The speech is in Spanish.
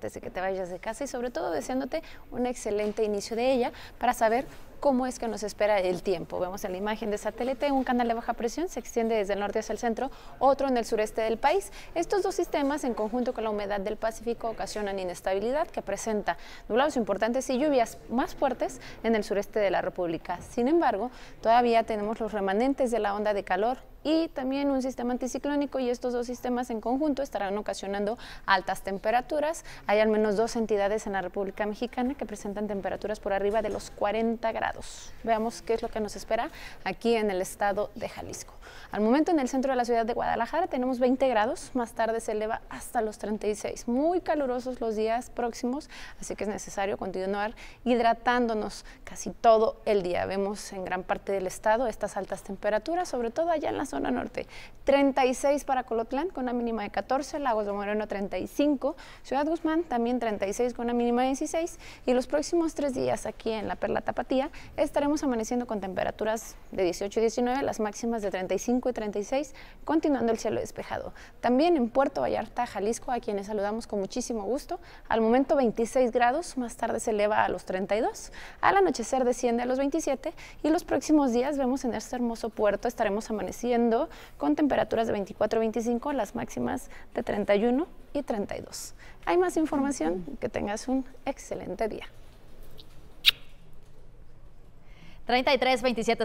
desde que te vayas de casa y sobre todo deseándote un excelente inicio de ella para saber cómo es que nos espera el tiempo. Vemos en la imagen de satélite un canal de baja presión, se extiende desde el norte hacia el centro, otro en el sureste del país. Estos dos sistemas, en conjunto con la humedad del Pacífico, ocasionan inestabilidad que presenta nublados importantes y lluvias más fuertes en el sureste de la República. Sin embargo, todavía tenemos los remanentes de la onda de calor y también un sistema anticiclónico y estos dos sistemas en conjunto estarán ocasionando altas temperaturas. Hay al menos dos entidades en la República Mexicana que presentan temperaturas por arriba de los 40 grados. Veamos qué es lo que nos espera aquí en el estado de Jalisco. Al momento en el centro de la ciudad de Guadalajara tenemos 20 grados, más tarde se eleva hasta los 36. Muy calurosos los días próximos, así que es necesario continuar hidratándonos casi todo el día. Vemos en gran parte del estado estas altas temperaturas, sobre todo allá en las zona norte, 36 para Colotlán con una mínima de 14, Lagos de Moreno 35, Ciudad Guzmán también 36 con una mínima de 16 y los próximos tres días aquí en la Perla Tapatía estaremos amaneciendo con temperaturas de 18 y 19, las máximas de 35 y 36, continuando el cielo despejado. También en Puerto Vallarta, Jalisco, a quienes saludamos con muchísimo gusto, al momento 26 grados, más tarde se eleva a los 32, al anochecer desciende a los 27 y los próximos días vemos en este hermoso puerto estaremos amaneciendo con temperaturas de 24-25, las máximas de 31 y 32. Hay más información, que tengas un excelente día. 33 27